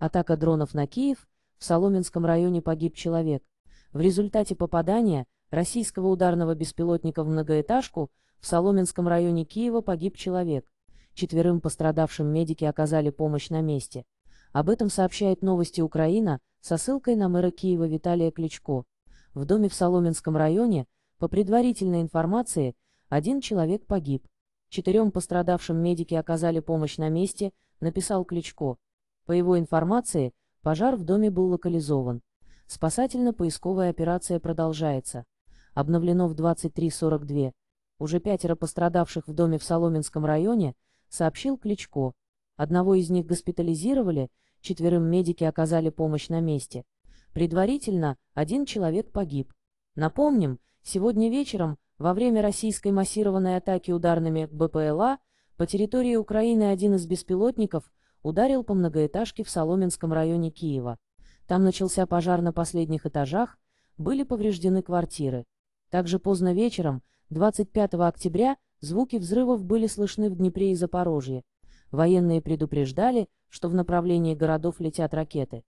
Атака дронов на Киев, в Соломенском районе погиб человек. В результате попадания российского ударного беспилотника в многоэтажку в Соломенском районе Киева погиб человек. Четверым пострадавшим медики оказали помощь на месте. Об этом сообщает новости Украина со ссылкой на мэра Киева Виталия Кличко. В доме в Соломенском районе, по предварительной информации, один человек погиб. Четырем пострадавшим медики оказали помощь на месте, написал Кличко. По его информации, пожар в доме был локализован. Спасательно-поисковая операция продолжается. Обновлено в 23.42. Уже пятеро пострадавших в доме в Соломенском районе, сообщил Кличко. Одного из них госпитализировали, четверым медики оказали помощь на месте. Предварительно один человек погиб. Напомним, сегодня вечером, во время российской массированной атаки ударными БПЛА, по территории Украины один из беспилотников ударил по многоэтажке в Соломенском районе Киева. Там начался пожар на последних этажах, были повреждены квартиры. Также поздно вечером, 25 октября, звуки взрывов были слышны в Днепре и Запорожье. Военные предупреждали, что в направлении городов летят ракеты.